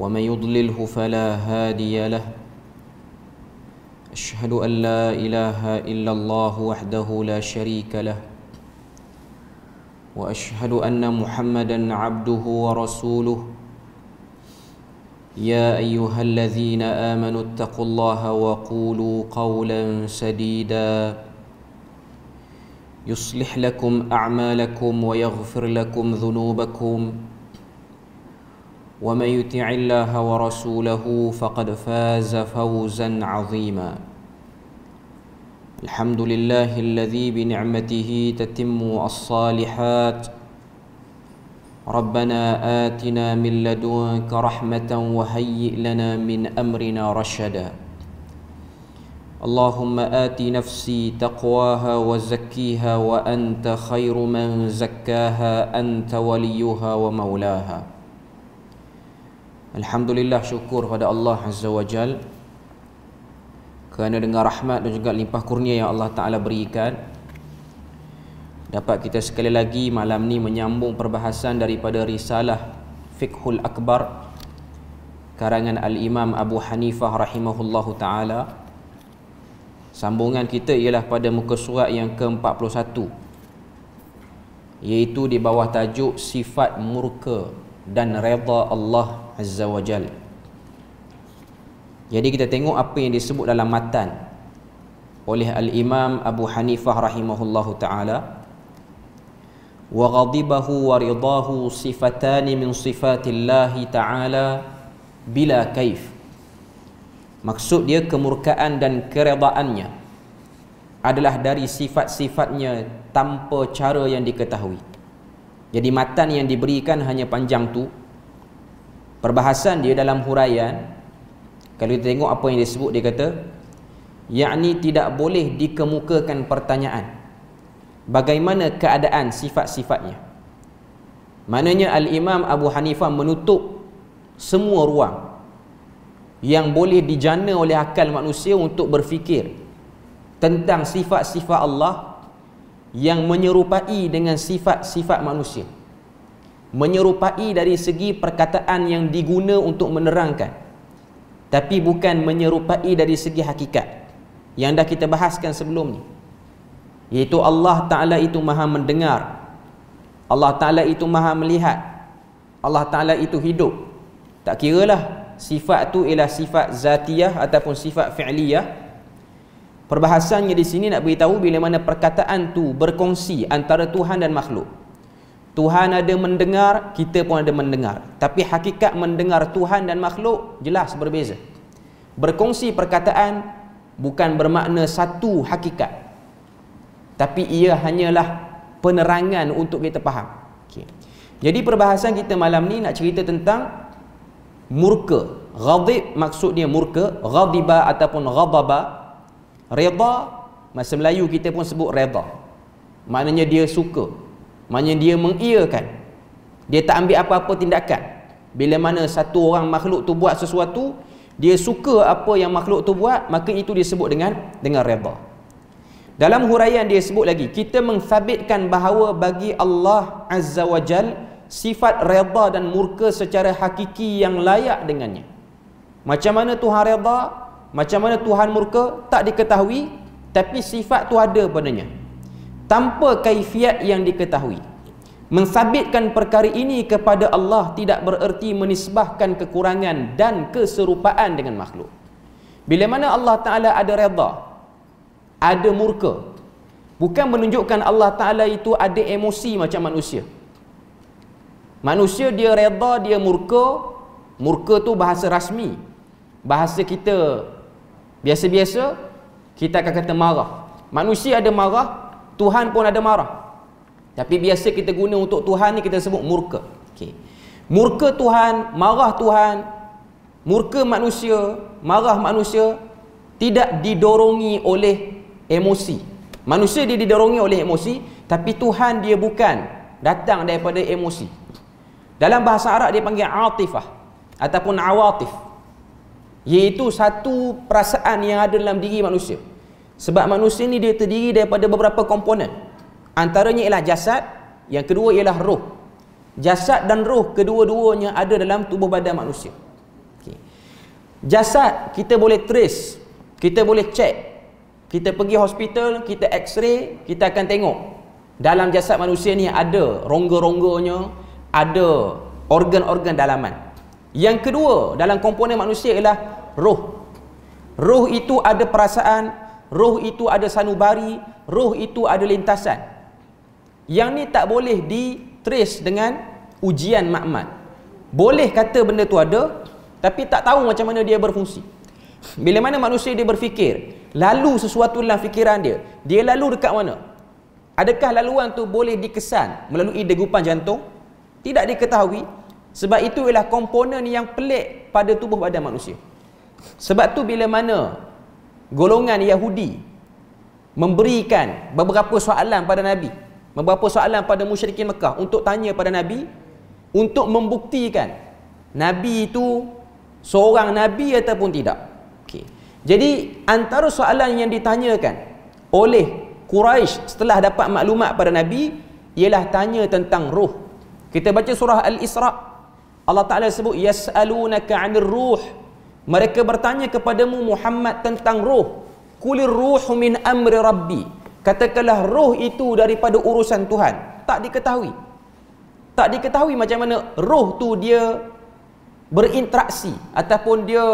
ومن يضلله فلا هادي له أشهد أن لا إله إلا الله وحده لا شريك له وأشهد أن محمدا عبده ورسوله يا أيها الذين آمنوا اتقوا الله وقولوا قولا سديدا يصلح لكم أعمالكم ويغفر لكم ذنوبكم ومن يطع الله ورسوله فقد فاز فوزا عظيما الحمد لله الذي بنعمته تتم الصالحات ربنا آتنا من لدنك رحمة وهيئ لنا من أمرنا رشدا اللهم آت نفسي تقواها وزكيها وأنت خير من زكاها أنت وليها ومولاها Alhamdulillah syukur kepada Allah Azza wa Jal Kerana dengan rahmat dan juga limpah kurnia yang Allah Ta'ala berikan Dapat kita sekali lagi malam ni menyambung perbahasan daripada risalah Fiqhul Akbar Karangan Al-Imam Abu Hanifah rahimahullahu ta'ala Sambungan kita ialah pada muka surat yang ke-41 Iaitu di bawah tajuk sifat murka dan redha Allah Azza wa Jal Jadi kita tengok apa yang disebut dalam matan oleh Al-Imam Abu Hanifah rahimahullahu taala wa ghadibahu wa ridahu sifatan min sifatillahi taala bila kaif Maksud dia kemurkaan dan keredaannya adalah dari sifat-sifatnya tanpa cara yang diketahui. Jadi matan yang diberikan hanya panjang tu. Perbahasan dia dalam huraian kalau kita tengok apa yang dia sebut dia kata yakni tidak boleh dikemukakan pertanyaan bagaimana keadaan sifat-sifatnya. Maknanya al-Imam Abu Hanifah menutup semua ruang yang boleh dijana oleh akal manusia untuk berfikir tentang sifat-sifat Allah yang menyerupai dengan sifat-sifat manusia menyerupai dari segi perkataan yang diguna untuk menerangkan tapi bukan menyerupai dari segi hakikat yang dah kita bahaskan sebelum ni iaitu Allah Ta'ala itu maha mendengar Allah Ta'ala itu maha melihat Allah Ta'ala itu hidup tak kiralah sifat tu ialah sifat zatiyah ataupun sifat fi'liyah Perbahasannya di sini nak beritahu bila mana perkataan tu berkongsi antara Tuhan dan makhluk. Tuhan ada mendengar, kita pun ada mendengar. Tapi hakikat mendengar Tuhan dan makhluk jelas berbeza. Berkongsi perkataan bukan bermakna satu hakikat. Tapi ia hanyalah penerangan untuk kita faham. Okay. Jadi perbahasan kita malam ni nak cerita tentang murka. Ghadib maksudnya murka. Ghadiba ataupun ghadaba. Reda, masa Melayu kita pun sebut reda. Maknanya dia suka. Maknanya dia mengiyakan. Dia tak ambil apa-apa tindakan. Bila mana satu orang makhluk tu buat sesuatu, dia suka apa yang makhluk tu buat, maka itu disebut dengan dengan reda. Dalam huraian dia sebut lagi, kita mengsabitkan bahawa bagi Allah Azza wa Jal, sifat reda dan murka secara hakiki yang layak dengannya. Macam mana Tuhan reda? Macam mana Tuhan murka tak diketahui tapi sifat tu ada padanya. Tanpa kaifiat yang diketahui. Mensabitkan perkara ini kepada Allah tidak bererti menisbahkan kekurangan dan keserupaan dengan makhluk. Bila mana Allah Taala ada reda, ada murka. Bukan menunjukkan Allah Taala itu ada emosi macam manusia. Manusia dia reda dia murka. Murka tu bahasa rasmi. Bahasa kita Biasa-biasa kita akan kata marah. Manusia ada marah, Tuhan pun ada marah. Tapi biasa kita guna untuk Tuhan ni kita sebut murka. Okey. Murka Tuhan, marah Tuhan, murka manusia, marah manusia tidak didorongi oleh emosi. Manusia dia didorongi oleh emosi, tapi Tuhan dia bukan datang daripada emosi. Dalam bahasa Arab dia panggil atifah ataupun awatif iaitu satu perasaan yang ada dalam diri manusia sebab manusia ni dia terdiri daripada beberapa komponen antaranya ialah jasad yang kedua ialah roh jasad dan roh kedua-duanya ada dalam tubuh badan manusia okay. jasad kita boleh trace kita boleh check kita pergi hospital kita x-ray kita akan tengok dalam jasad manusia ni ada rongga-rongganya ada organ-organ dalaman yang kedua dalam komponen manusia ialah roh. Roh itu ada perasaan, roh itu ada sanubari, roh itu ada lintasan. Yang ni tak boleh di trace dengan ujian makmal. Boleh kata benda tu ada tapi tak tahu macam mana dia berfungsi. Bila mana manusia dia berfikir, lalu sesuatu dalam fikiran dia, dia lalu dekat mana? Adakah laluan tu boleh dikesan melalui degupan jantung? Tidak diketahui, sebab itu ialah komponen yang pelik pada tubuh badan manusia. Sebab tu bila mana golongan Yahudi memberikan beberapa soalan pada Nabi, beberapa soalan pada musyrikin Mekah untuk tanya pada Nabi untuk membuktikan Nabi itu seorang Nabi ataupun tidak. Okay. Jadi antara soalan yang ditanyakan oleh Quraisy setelah dapat maklumat pada Nabi ialah tanya tentang roh. Kita baca surah Al-Isra' Allah Ta'ala sebut yas'alunaka 'anil ruh mereka bertanya kepadamu Muhammad tentang roh kulir ruhu min amri rabbi katakanlah roh itu daripada urusan Tuhan tak diketahui tak diketahui macam mana roh tu dia berinteraksi ataupun dia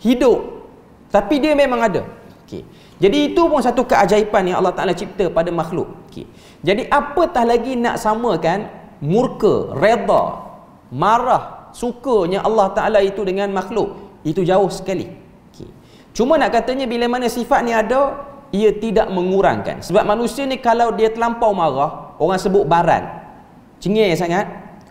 hidup tapi dia memang ada okey jadi itu pun satu keajaiban yang Allah Taala cipta pada makhluk okey jadi apatah lagi nak samakan murka reda marah sukanya Allah Ta'ala itu dengan makhluk itu jauh sekali okay. cuma nak katanya bila mana sifat ni ada ia tidak mengurangkan sebab manusia ni kalau dia terlampau marah orang sebut baran cengir sangat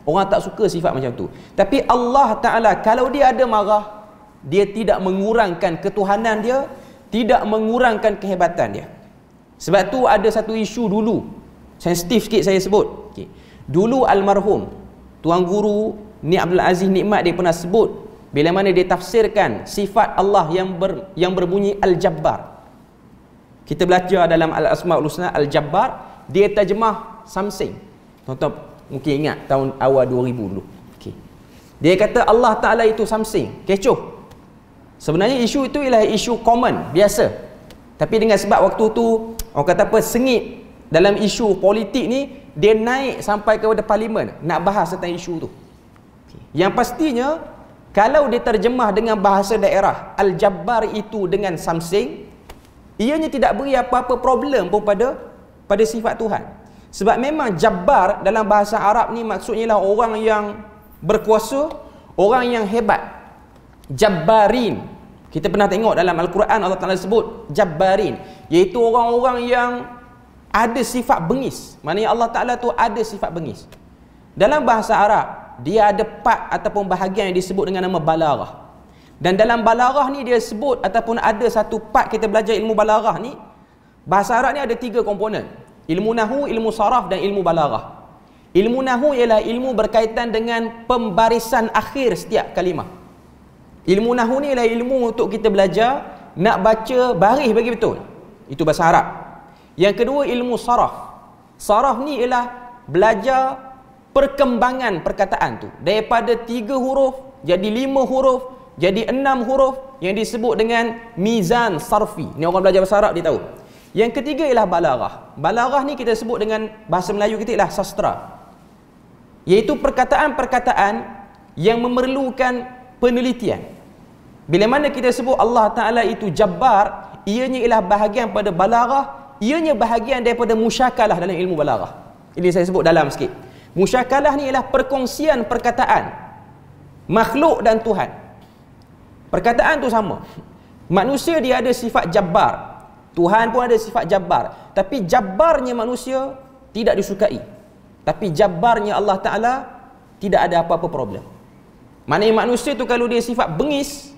orang tak suka sifat macam tu tapi Allah Ta'ala kalau dia ada marah dia tidak mengurangkan ketuhanan dia tidak mengurangkan kehebatan dia sebab tu ada satu isu dulu sensitif sikit saya sebut okay. dulu almarhum Tuan Guru ni Abdul Aziz Nikmat dia pernah sebut bila mana dia tafsirkan sifat Allah yang ber, yang berbunyi Al-Jabbar. Kita belajar dalam Al-Asmaul Husna Al-Jabbar, dia terjemah something. Tuan-tuan mungkin ingat tahun awal 2000 dulu. Okay. Dia kata Allah Taala itu something. Kecoh. Sebenarnya isu itu ialah isu common, biasa. Tapi dengan sebab waktu tu orang kata apa sengit dalam isu politik ni dia naik sampai kepada parlimen nak bahas tentang isu tu yang pastinya kalau dia terjemah dengan bahasa daerah Al-Jabbar itu dengan something ianya tidak beri apa-apa problem pun pada pada sifat Tuhan sebab memang Jabbar dalam bahasa Arab ni maksudnya lah orang yang berkuasa orang yang hebat Jabbarin kita pernah tengok dalam Al-Quran Allah Ta'ala sebut Jabbarin iaitu orang-orang yang ada sifat bengis. Maknanya Allah Ta'ala tu ada sifat bengis. Dalam bahasa Arab, dia ada part ataupun bahagian yang disebut dengan nama balarah. Dan dalam balarah ni dia sebut ataupun ada satu part kita belajar ilmu balarah ni. Bahasa Arab ni ada tiga komponen. Ilmu nahu, ilmu saraf dan ilmu balarah. Ilmu nahu ialah ilmu berkaitan dengan pembarisan akhir setiap kalimah. Ilmu nahu ni ialah ilmu untuk kita belajar nak baca baris bagi betul. Itu bahasa Arab. Yang kedua ilmu saraf. Saraf ni ialah belajar perkembangan perkataan tu. Daripada tiga huruf jadi lima huruf, jadi enam huruf yang disebut dengan mizan sarfi. Ni orang belajar bahasa Arab dia tahu. Yang ketiga ialah balarah. Balarah ni kita sebut dengan bahasa Melayu kita ialah sastra. yaitu perkataan-perkataan yang memerlukan penelitian. Bila mana kita sebut Allah Ta'ala itu jabbar, ianya ialah bahagian pada balarah ianya bahagian daripada musyakalah dalam ilmu balaghah. Ini saya sebut dalam sikit. Musyakalah ni ialah perkongsian perkataan makhluk dan Tuhan. Perkataan tu sama. Manusia dia ada sifat jabbar. Tuhan pun ada sifat jabbar. Tapi jabbarnya manusia tidak disukai. Tapi jabbarnya Allah Ta'ala tidak ada apa-apa problem. Mana manusia tu kalau dia sifat bengis,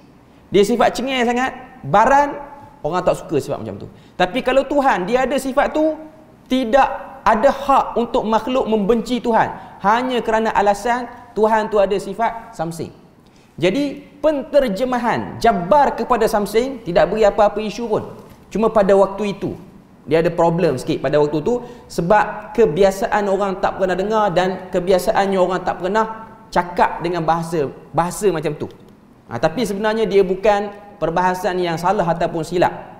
dia sifat cengeng sangat, baran, orang tak suka sifat macam tu. Tapi kalau Tuhan dia ada sifat tu tidak ada hak untuk makhluk membenci Tuhan hanya kerana alasan Tuhan tu ada sifat something. Jadi penterjemahan jabar kepada something tidak beri apa-apa isu pun. Cuma pada waktu itu dia ada problem sikit pada waktu tu sebab kebiasaan orang tak pernah dengar dan kebiasaannya orang tak pernah cakap dengan bahasa bahasa macam tu. Ha, tapi sebenarnya dia bukan perbahasan yang salah ataupun silap.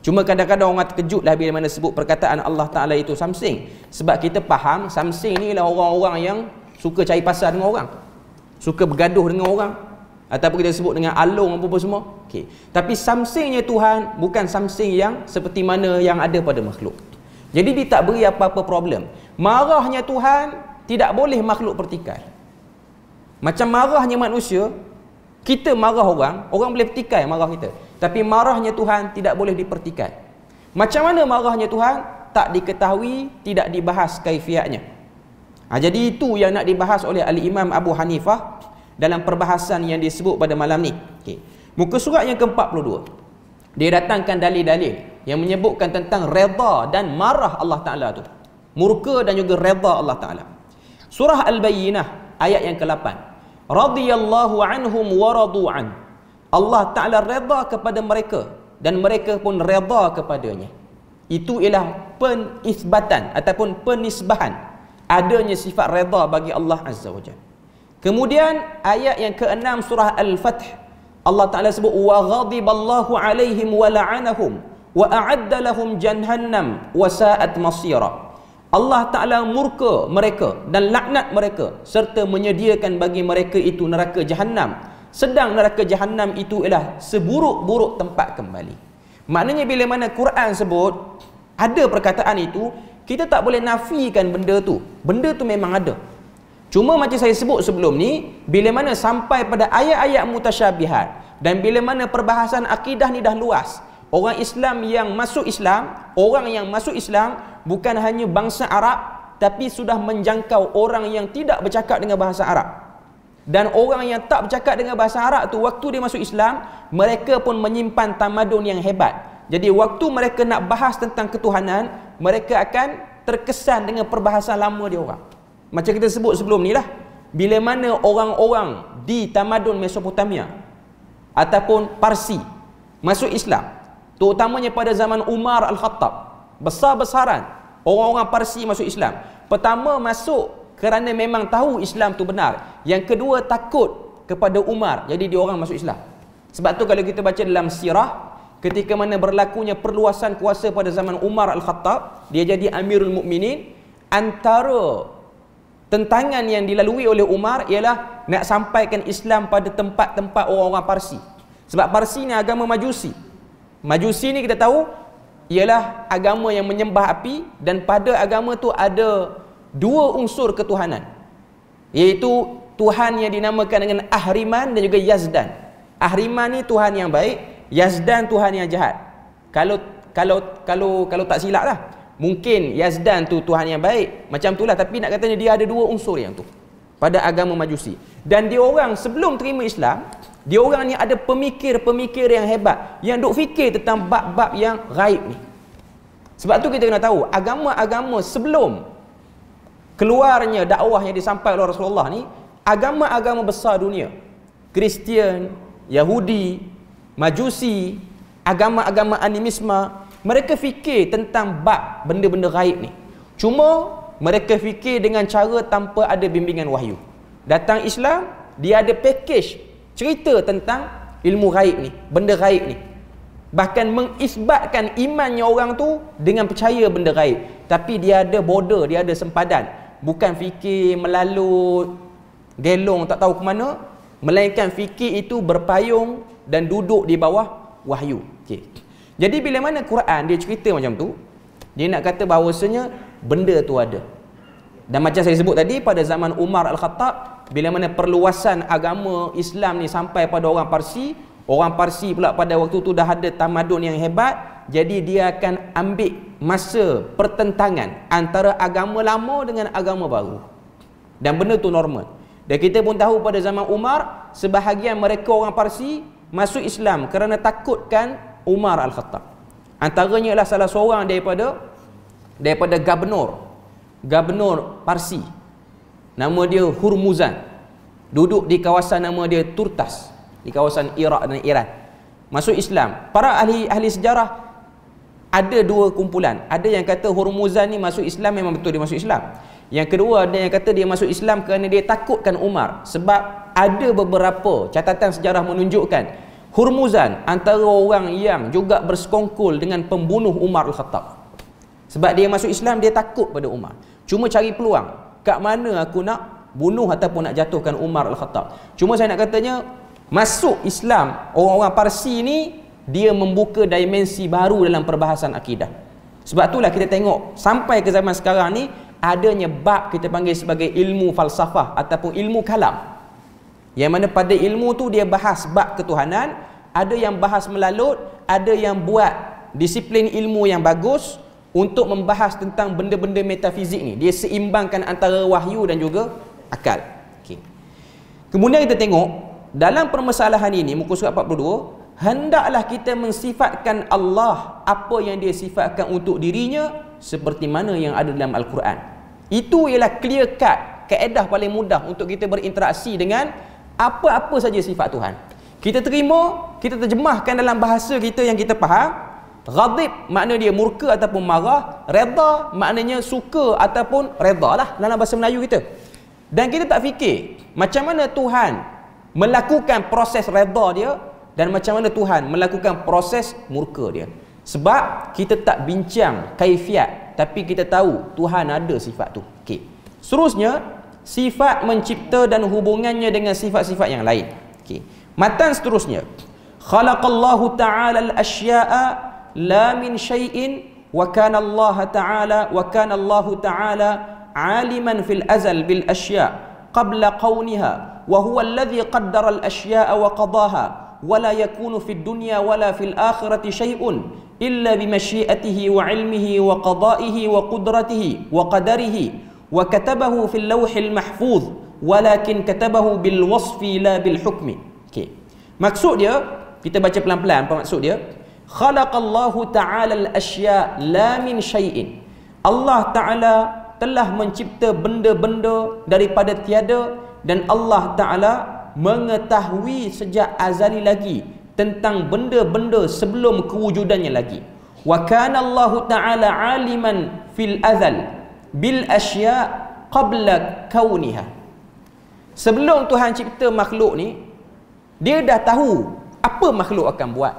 Cuma kadang-kadang orang terkejut lah bila mana sebut perkataan Allah Ta'ala itu samsing. Sebab kita faham samsing ni ialah orang-orang yang suka cari pasal dengan orang. Suka bergaduh dengan orang. atau kita sebut dengan alung apa-apa semua. Okay. Tapi samsingnya Tuhan bukan samsing yang seperti mana yang ada pada makhluk. Jadi dia tak beri apa-apa problem. Marahnya Tuhan tidak boleh makhluk pertikai. Macam marahnya manusia, kita marah orang, orang boleh pertikai marah kita. Tapi marahnya Tuhan tidak boleh dipertikai. Macam mana marahnya Tuhan? Tak diketahui, tidak dibahas kaifiatnya. Ha, jadi itu yang nak dibahas oleh Ali Imam Abu Hanifah dalam perbahasan yang disebut pada malam ni. Okay. Muka surat yang ke-42. Dia datangkan dalil-dalil yang menyebutkan tentang reda dan marah Allah Ta'ala tu. Murka dan juga reda Allah Ta'ala. Surah Al-Bayyinah ayat yang ke-8. Radiyallahu anhum waradu'an. Allah Ta'ala reda kepada mereka dan mereka pun reda kepadanya itu ialah penisbatan ataupun penisbahan adanya sifat reda bagi Allah Azza wa Jal kemudian ayat yang ke keenam surah Al-Fatih Allah Ta'ala sebut wa ghadiballahu alaihim wa la'anahum wa a'adda lahum jahannam wa sa'at masira Allah Ta'ala murka mereka dan laknat mereka serta menyediakan bagi mereka itu neraka jahannam sedang neraka jahanam itu ialah seburuk-buruk tempat kembali maknanya bila mana Quran sebut ada perkataan itu kita tak boleh nafikan benda tu benda tu memang ada cuma macam saya sebut sebelum ni bila mana sampai pada ayat-ayat mutasyabihat dan bila mana perbahasan akidah ni dah luas orang Islam yang masuk Islam orang yang masuk Islam bukan hanya bangsa Arab tapi sudah menjangkau orang yang tidak bercakap dengan bahasa Arab dan orang yang tak bercakap dengan bahasa Arab tu waktu dia masuk Islam mereka pun menyimpan tamadun yang hebat jadi waktu mereka nak bahas tentang ketuhanan mereka akan terkesan dengan perbahasan lama dia orang macam kita sebut sebelum ni lah bila mana orang-orang di tamadun Mesopotamia ataupun Parsi masuk Islam terutamanya pada zaman Umar Al-Khattab besar-besaran orang-orang Parsi masuk Islam pertama masuk kerana memang tahu Islam tu benar. Yang kedua takut kepada Umar jadi dia orang masuk Islam. Sebab tu kalau kita baca dalam sirah ketika mana berlakunya perluasan kuasa pada zaman Umar Al-Khattab, dia jadi Amirul Mukminin antara tentangan yang dilalui oleh Umar ialah nak sampaikan Islam pada tempat-tempat orang-orang Parsi. Sebab Parsi ni agama Majusi. Majusi ni kita tahu ialah agama yang menyembah api dan pada agama tu ada dua unsur ketuhanan iaitu Tuhan yang dinamakan dengan Ahriman dan juga Yazdan Ahriman ni Tuhan yang baik Yazdan Tuhan yang jahat kalau kalau kalau kalau tak silap lah mungkin Yazdan tu Tuhan yang baik macam itulah tapi nak katanya dia ada dua unsur yang tu pada agama majusi dan dia orang sebelum terima Islam dia orang ni ada pemikir-pemikir yang hebat yang duk fikir tentang bab-bab yang raib ni sebab tu kita kena tahu agama-agama sebelum keluarnya dakwah yang disampaikan oleh Rasulullah ni agama-agama besar dunia Kristian, Yahudi, Majusi, agama-agama animisme mereka fikir tentang bab benda-benda gaib ni cuma mereka fikir dengan cara tanpa ada bimbingan wahyu datang Islam dia ada package cerita tentang ilmu gaib ni benda gaib ni bahkan mengisbatkan imannya orang tu dengan percaya benda gaib tapi dia ada border dia ada sempadan bukan fikir melalut gelong tak tahu ke mana melainkan fikir itu berpayung dan duduk di bawah wahyu okay. jadi bila mana Quran dia cerita macam tu dia nak kata bahawasanya benda tu ada dan macam saya sebut tadi pada zaman Umar Al-Khattab bila mana perluasan agama Islam ni sampai pada orang Parsi Orang Parsi pula pada waktu tu dah ada tamadun yang hebat Jadi dia akan ambil masa pertentangan Antara agama lama dengan agama baru Dan benda tu normal Dan kita pun tahu pada zaman Umar Sebahagian mereka orang Parsi Masuk Islam kerana takutkan Umar Al-Khattab Antaranya ialah salah seorang daripada Daripada Gubernur Gubernur Parsi Nama dia Hurmuzan Duduk di kawasan nama dia Turtas di kawasan Iraq dan Iran masuk Islam para ahli ahli sejarah ada dua kumpulan ada yang kata Hormuzan ni masuk Islam memang betul dia masuk Islam yang kedua ada yang kata dia masuk Islam kerana dia takutkan Umar sebab ada beberapa catatan sejarah menunjukkan Hormuzan antara orang yang juga bersekongkol dengan pembunuh Umar Al-Khattab sebab dia masuk Islam dia takut pada Umar cuma cari peluang kat mana aku nak bunuh ataupun nak jatuhkan Umar Al-Khattab cuma saya nak katanya masuk Islam orang-orang Parsi ni dia membuka dimensi baru dalam perbahasan akidah sebab itulah kita tengok sampai ke zaman sekarang ni adanya bab kita panggil sebagai ilmu falsafah ataupun ilmu kalam yang mana pada ilmu tu dia bahas bab ketuhanan ada yang bahas melalut ada yang buat disiplin ilmu yang bagus untuk membahas tentang benda-benda metafizik ni dia seimbangkan antara wahyu dan juga akal okay. kemudian kita tengok dalam permasalahan ini muka surat 42, hendaklah kita mensifatkan Allah apa yang dia sifatkan untuk dirinya seperti mana yang ada dalam al-Quran. Itu ialah clear cut, kaedah paling mudah untuk kita berinteraksi dengan apa-apa saja sifat Tuhan. Kita terima, kita terjemahkan dalam bahasa kita yang kita faham. Ghadib makna dia murka ataupun marah, reda maknanya suka ataupun reda lah dalam bahasa Melayu kita. Dan kita tak fikir macam mana Tuhan melakukan proses redha dia dan macam mana Tuhan melakukan proses murka dia sebab kita tak bincang kaifiat tapi kita tahu Tuhan ada sifat tu okey seterusnya sifat mencipta dan hubungannya dengan sifat-sifat yang lain okey matan seterusnya khalaqallahu ta'ala al-asya'a la min shay'in wa kana Allah ta'ala wa kana Allah ta'ala aliman fil azal bil asya' qabla qawniha wa huwa alladhi qaddara al-ashya'a wa qadaha wa la yakunu fi dunya wa la fil akhirati shay'un illa bi mashi'atihi wa 'ilmihi wa qada'ihi wa qudratihi wa qadarihi wa katabahu fil lawhil mahfuz walakin katabahu bil wasfi la bil hukmi okay. maksud dia kita baca pelan-pelan apa maksud dia khalaqallahu ta'ala al-ashya' la min shay'in Allah Ta'ala telah mencipta benda-benda daripada tiada dan Allah Ta'ala mengetahui sejak azali lagi tentang benda-benda sebelum kewujudannya lagi. Wa kana Allah Ta'ala aliman fil azal bil asya qabla kauniha. Sebelum Tuhan cipta makhluk ni, dia dah tahu apa makhluk akan buat.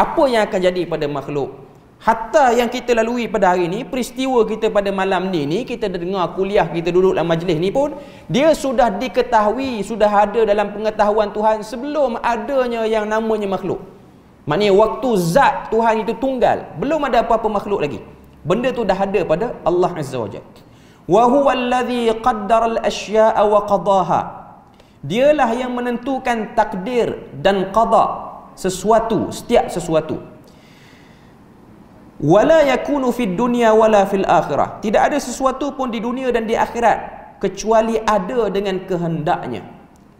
Apa yang akan jadi pada makhluk. Hatta yang kita lalui pada hari ini, peristiwa kita pada malam ni ni, kita dengar kuliah kita duduk dalam majlis ni pun, dia sudah diketahui, sudah ada dalam pengetahuan Tuhan sebelum adanya yang namanya makhluk. Maknanya waktu zat Tuhan itu tunggal, belum ada apa-apa makhluk lagi. Benda tu dah ada pada Allah Azza wa Jal. وَهُوَ الَّذِي قَدَّرَ الْأَشْيَاءَ وَقَضَاهَا Dialah yang menentukan takdir dan qada sesuatu, setiap sesuatu wala yakunu fid dunya wala fil akhirah tidak ada sesuatu pun di dunia dan di akhirat kecuali ada dengan kehendaknya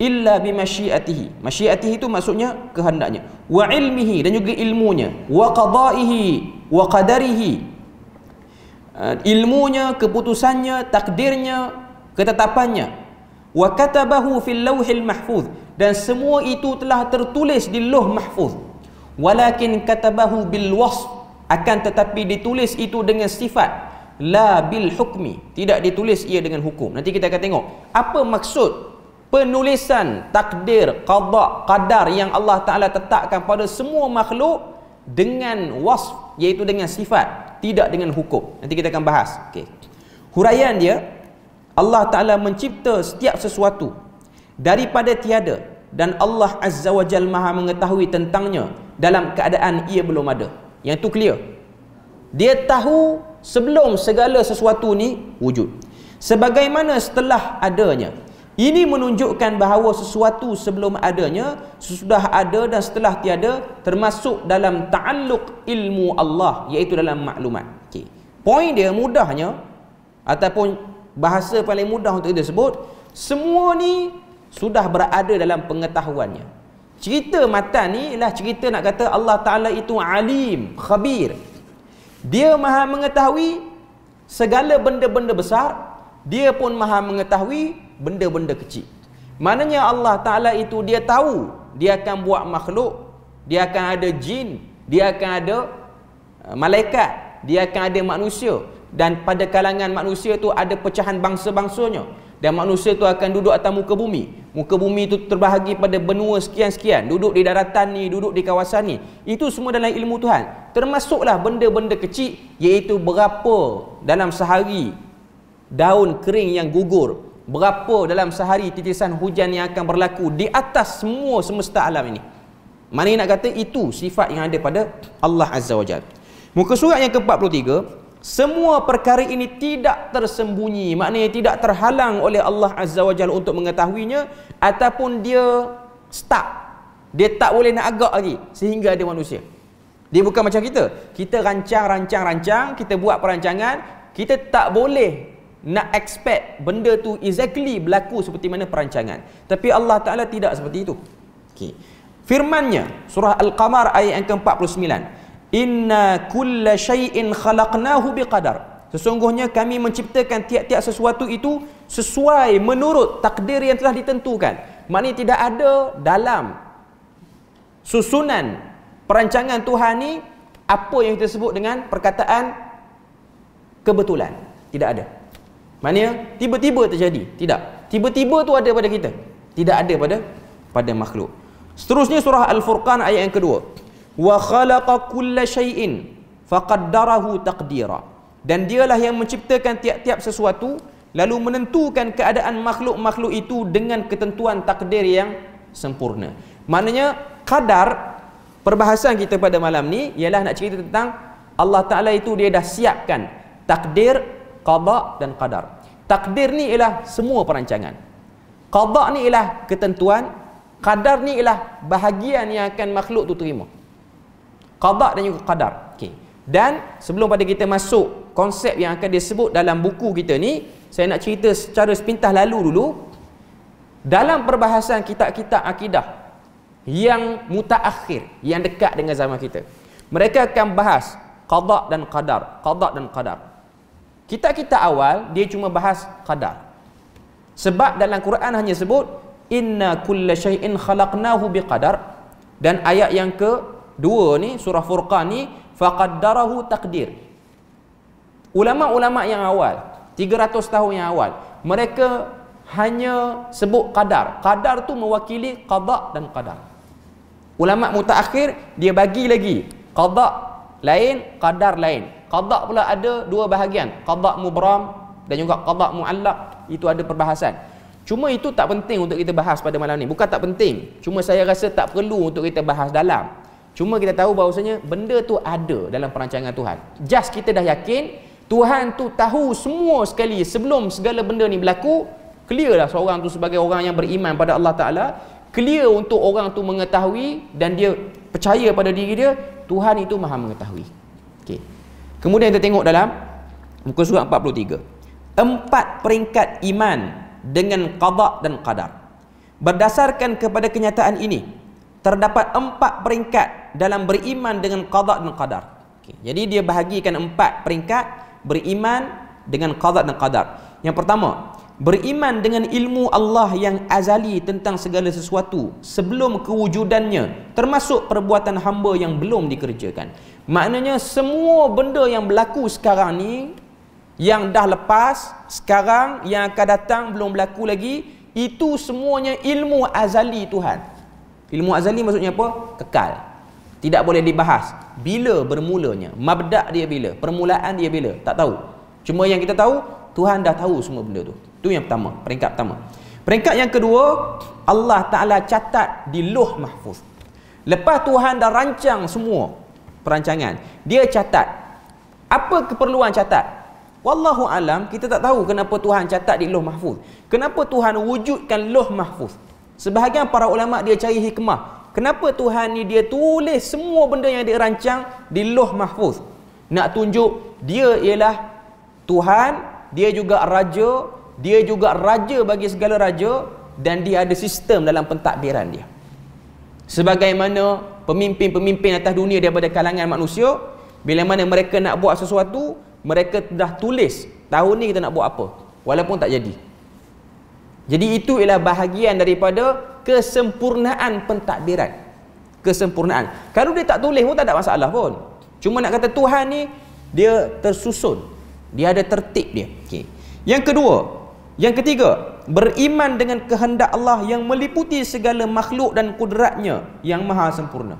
illa bi masyiatihi masyiatihi itu maksudnya kehendaknya wa ilmihi dan juga ilmunya wa qadaihi wa qadarihi uh, ilmunya keputusannya takdirnya ketetapannya wa katabahu fil lauhil mahfuz dan semua itu telah tertulis di loh mahfuz walakin katabahu bil wasf akan tetapi ditulis itu dengan sifat la bil hukmi tidak ditulis ia dengan hukum nanti kita akan tengok apa maksud penulisan takdir qada qadar yang Allah taala tetapkan pada semua makhluk dengan wasf iaitu dengan sifat tidak dengan hukum nanti kita akan bahas Okay, huraian dia Allah taala mencipta setiap sesuatu daripada tiada dan Allah azza wajal maha mengetahui tentangnya dalam keadaan ia belum ada yang tu clear. Dia tahu sebelum segala sesuatu ni wujud. Sebagaimana setelah adanya. Ini menunjukkan bahawa sesuatu sebelum adanya, sesudah ada dan setelah tiada termasuk dalam taaluk ilmu Allah iaitu dalam maklumat. Okey. Poin dia mudahnya ataupun bahasa paling mudah untuk kita sebut, semua ni sudah berada dalam pengetahuannya. Cerita matan ni ialah cerita nak kata Allah Ta'ala itu alim, khabir. Dia maha mengetahui segala benda-benda besar. Dia pun maha mengetahui benda-benda kecil. Maknanya Allah Ta'ala itu dia tahu dia akan buat makhluk. Dia akan ada jin. Dia akan ada uh, malaikat. Dia akan ada manusia. Dan pada kalangan manusia tu ada pecahan bangsa-bangsanya dan manusia tu akan duduk atas muka bumi muka bumi tu terbahagi pada benua sekian-sekian duduk di daratan ni duduk di kawasan ni itu semua dalam ilmu Tuhan termasuklah benda-benda kecil iaitu berapa dalam sehari daun kering yang gugur berapa dalam sehari titisan hujan yang akan berlaku di atas semua semesta alam ini mana nak kata itu sifat yang ada pada Allah Azza wa Jal muka surat yang ke-43 semua perkara ini tidak tersembunyi Maknanya tidak terhalang oleh Allah Azza wa Jalla untuk mengetahuinya Ataupun dia stuck Dia tak boleh nak agak lagi Sehingga ada manusia Dia bukan macam kita Kita rancang, rancang, rancang Kita buat perancangan Kita tak boleh nak expect benda tu exactly berlaku seperti mana perancangan Tapi Allah Ta'ala tidak seperti itu okay. Firmannya surah Al-Qamar ayat yang ke-49 Inna kulla syai'in khalaqnahu biqadar. Sesungguhnya kami menciptakan tiap-tiap sesuatu itu sesuai menurut takdir yang telah ditentukan. Maknanya tidak ada dalam susunan perancangan Tuhan ini apa yang kita sebut dengan perkataan kebetulan. Tidak ada. Maknanya tiba-tiba terjadi. Tidak. Tiba-tiba tu ada pada kita. Tidak ada pada pada makhluk. Seterusnya surah Al-Furqan ayat yang kedua wa khalaqa kulla shay'in faqaddarahu taqdira dan dialah yang menciptakan tiap-tiap sesuatu lalu menentukan keadaan makhluk-makhluk itu dengan ketentuan takdir yang sempurna maknanya kadar perbahasan kita pada malam ni ialah nak cerita tentang Allah Taala itu dia dah siapkan takdir qada dan qadar takdir ni ialah semua perancangan qada ni ialah ketentuan kadar ni ialah bahagian yang akan makhluk tu terima qada dan juga qadar. Okay. Dan sebelum pada kita masuk konsep yang akan disebut dalam buku kita ni, saya nak cerita secara sepintas lalu dulu dalam perbahasan kitab-kitab akidah yang mutaakhir, yang dekat dengan zaman kita. Mereka akan bahas qada dan qadar, qada dan qadar. Kitab-kitab awal dia cuma bahas qadar. Sebab dalam Quran hanya sebut inna kulla syai'in khalaqnahu biqadar dan ayat yang ke dua ni surah Furqan ni faqaddarahu takdir ulama-ulama yang awal 300 tahun yang awal mereka hanya sebut qadar qadar tu mewakili qada dan qadar ulama mutaakhir dia bagi lagi qada lain qadar lain qada pula ada dua bahagian qada mubram dan juga qada muallaq itu ada perbahasan cuma itu tak penting untuk kita bahas pada malam ni bukan tak penting cuma saya rasa tak perlu untuk kita bahas dalam Cuma kita tahu bahawasanya benda tu ada dalam perancangan Tuhan. Just kita dah yakin Tuhan tu tahu semua sekali sebelum segala benda ni berlaku, clear lah seorang tu sebagai orang yang beriman pada Allah Taala, clear untuk orang tu mengetahui dan dia percaya pada diri dia Tuhan itu Maha mengetahui. Okay. Kemudian kita tengok dalam muka surat 43. Empat peringkat iman dengan qada dan qadar. Berdasarkan kepada kenyataan ini, terdapat empat peringkat dalam beriman dengan qada dan qadar. Okay. Jadi dia bahagikan empat peringkat beriman dengan qada dan qadar. Yang pertama, beriman dengan ilmu Allah yang azali tentang segala sesuatu sebelum kewujudannya, termasuk perbuatan hamba yang belum dikerjakan. Maknanya semua benda yang berlaku sekarang ni yang dah lepas, sekarang yang akan datang belum berlaku lagi, itu semuanya ilmu azali Tuhan. Ilmu azali maksudnya apa? Kekal tidak boleh dibahas bila bermulanya mabda' dia bila permulaan dia bila tak tahu cuma yang kita tahu Tuhan dah tahu semua benda tu tu yang pertama peringkat pertama peringkat yang kedua Allah Ta'ala catat di loh mahfuz lepas Tuhan dah rancang semua perancangan dia catat apa keperluan catat Wallahu alam kita tak tahu kenapa Tuhan catat di loh mahfuz kenapa Tuhan wujudkan loh mahfuz sebahagian para ulama dia cari hikmah Kenapa Tuhan ni dia tulis semua benda yang dia rancang di loh mahfuz? Nak tunjuk dia ialah Tuhan, dia juga raja, dia juga raja bagi segala raja dan dia ada sistem dalam pentadbiran dia. Sebagaimana pemimpin-pemimpin atas dunia daripada kalangan manusia, bila mana mereka nak buat sesuatu, mereka dah tulis tahun ni kita nak buat apa. Walaupun tak jadi. Jadi itu ialah bahagian daripada kesempurnaan pentadbiran. Kesempurnaan. Kalau dia tak tulis pun tak ada masalah pun. Cuma nak kata Tuhan ni dia tersusun. Dia ada tertib dia. Okey. Yang kedua, yang ketiga, beriman dengan kehendak Allah yang meliputi segala makhluk dan kudratnya yang maha sempurna.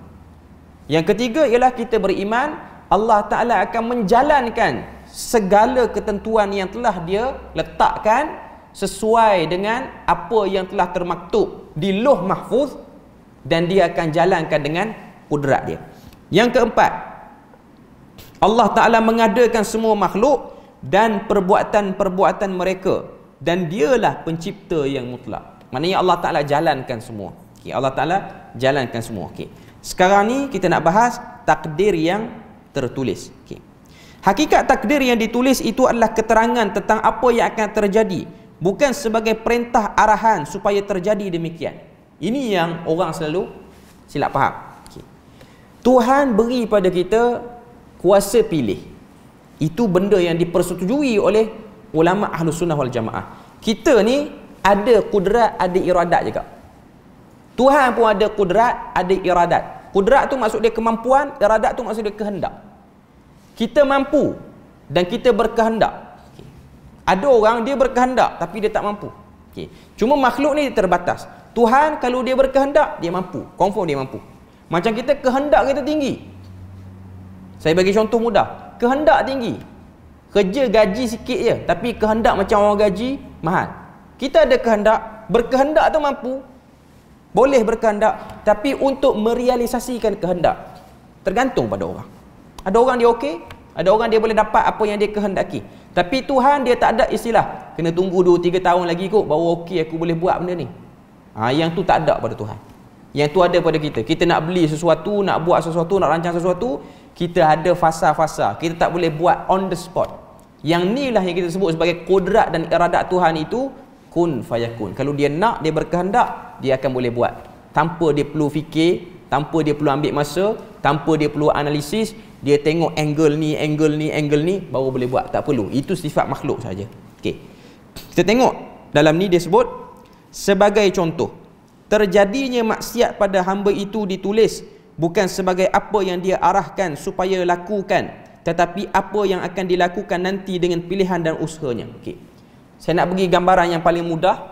Yang ketiga ialah kita beriman Allah Ta'ala akan menjalankan segala ketentuan yang telah dia letakkan sesuai dengan apa yang telah termaktub di loh mahfuz dan dia akan jalankan dengan kudrat dia yang keempat Allah Ta'ala mengadakan semua makhluk dan perbuatan-perbuatan mereka dan dialah pencipta yang mutlak maknanya Allah Ta'ala jalankan semua okay. Allah Ta'ala jalankan semua okay. sekarang ni kita nak bahas takdir yang tertulis okay. hakikat takdir yang ditulis itu adalah keterangan tentang apa yang akan terjadi bukan sebagai perintah arahan supaya terjadi demikian. Ini yang orang selalu silap faham. Okay. Tuhan beri pada kita kuasa pilih. Itu benda yang dipersetujui oleh ulama ahlu sunnah wal jamaah. Kita ni ada kudrat, ada iradat juga. Tuhan pun ada kudrat, ada iradat. Kudrat tu maksud dia kemampuan, iradat tu maksud dia kehendak. Kita mampu dan kita berkehendak. Ada orang dia berkehendak tapi dia tak mampu. Okey. Cuma makhluk ni terbatas. Tuhan kalau dia berkehendak dia mampu. Confirm dia mampu. Macam kita kehendak kita tinggi. Saya bagi contoh mudah. Kehendak tinggi. Kerja gaji sikit je tapi kehendak macam orang gaji mahal. Kita ada kehendak, berkehendak tu mampu. Boleh berkehendak tapi untuk merealisasikan kehendak tergantung pada orang. Ada orang dia okey, ada orang dia boleh dapat apa yang dia kehendaki. Tapi Tuhan dia tak ada istilah. Kena tunggu 2 3 tahun lagi kot baru okey aku boleh buat benda ni. Ha, yang tu tak ada pada Tuhan. Yang tu ada pada kita. Kita nak beli sesuatu, nak buat sesuatu, nak rancang sesuatu, kita ada fasa-fasa. Kita tak boleh buat on the spot. Yang ni lah yang kita sebut sebagai kodrat dan iradat Tuhan itu kun fayakun. Kalau dia nak, dia berkehendak, dia akan boleh buat. Tanpa dia perlu fikir, tanpa dia perlu ambil masa, tanpa dia perlu analisis, dia tengok angle ni angle ni angle ni baru boleh buat tak perlu itu sifat makhluk saja okey kita tengok dalam ni dia sebut sebagai contoh terjadinya maksiat pada hamba itu ditulis bukan sebagai apa yang dia arahkan supaya lakukan tetapi apa yang akan dilakukan nanti dengan pilihan dan usahanya Okay. saya nak bagi gambaran yang paling mudah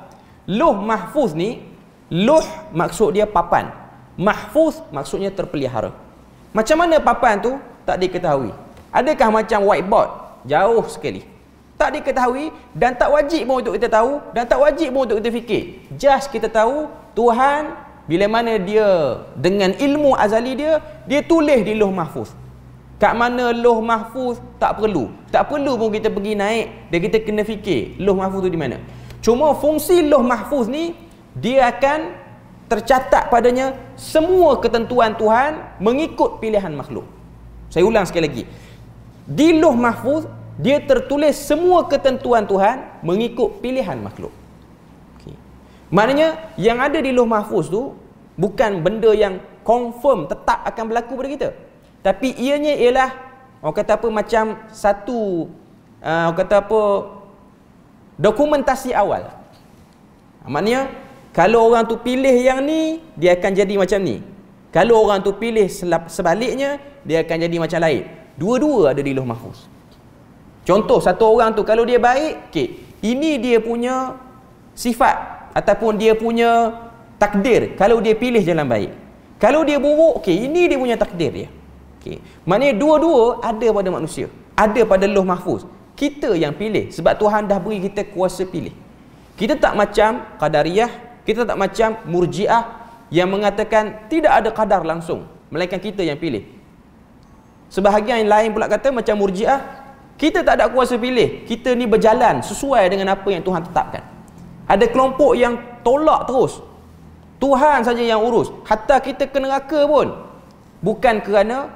Loh mahfuz ni loh maksud dia papan mahfuz maksudnya terpelihara macam mana papan tu tak diketahui. Adakah macam whiteboard? Jauh sekali. Tak diketahui dan tak wajib pun untuk kita tahu dan tak wajib pun untuk kita fikir. Just kita tahu Tuhan bila mana dia dengan ilmu azali dia, dia tulis di loh mahfuz. Kat mana loh mahfuz tak perlu. Tak perlu pun kita pergi naik dan kita kena fikir loh mahfuz tu di mana. Cuma fungsi loh mahfuz ni, dia akan tercatat padanya semua ketentuan Tuhan mengikut pilihan makhluk. Saya ulang sekali lagi. Di Loh Mahfuz, dia tertulis semua ketentuan Tuhan mengikut pilihan makhluk. Okay. Maknanya, yang ada di Loh Mahfuz tu bukan benda yang confirm, tetap akan berlaku pada kita. Tapi ianya ialah, orang kata apa, macam satu, uh, orang kata apa, dokumentasi awal. Ah, maknanya, kalau orang tu pilih yang ni, dia akan jadi macam ni. Kalau orang tu pilih sebaliknya, dia akan jadi macam lain. Dua-dua ada di Loh Mahfuz. Contoh, satu orang tu kalau dia baik, okay. ini dia punya sifat ataupun dia punya takdir kalau dia pilih jalan baik. Kalau dia buruk, okay. ini dia punya takdir dia. Okay. Maknanya dua-dua ada pada manusia. Ada pada Loh Mahfuz. Kita yang pilih sebab Tuhan dah beri kita kuasa pilih. Kita tak macam Qadariyah, kita tak macam Murjiah, yang mengatakan tidak ada kadar langsung melainkan kita yang pilih sebahagian yang lain pula kata macam murjiah kita tak ada kuasa pilih kita ni berjalan sesuai dengan apa yang Tuhan tetapkan ada kelompok yang tolak terus Tuhan saja yang urus hatta kita ke neraka pun bukan kerana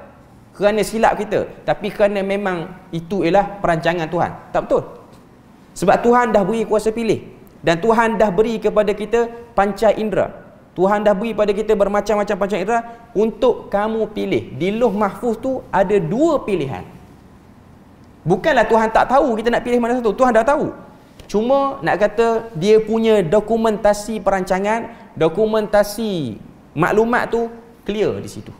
kerana silap kita tapi kerana memang itu ialah perancangan Tuhan tak betul sebab Tuhan dah beri kuasa pilih dan Tuhan dah beri kepada kita panca indera Tuhan dah beri pada kita bermacam-macam pancang indera untuk kamu pilih. Di Loh Mahfuz tu ada dua pilihan. Bukanlah Tuhan tak tahu kita nak pilih mana satu. Tuhan dah tahu. Cuma nak kata dia punya dokumentasi perancangan, dokumentasi maklumat tu clear di situ.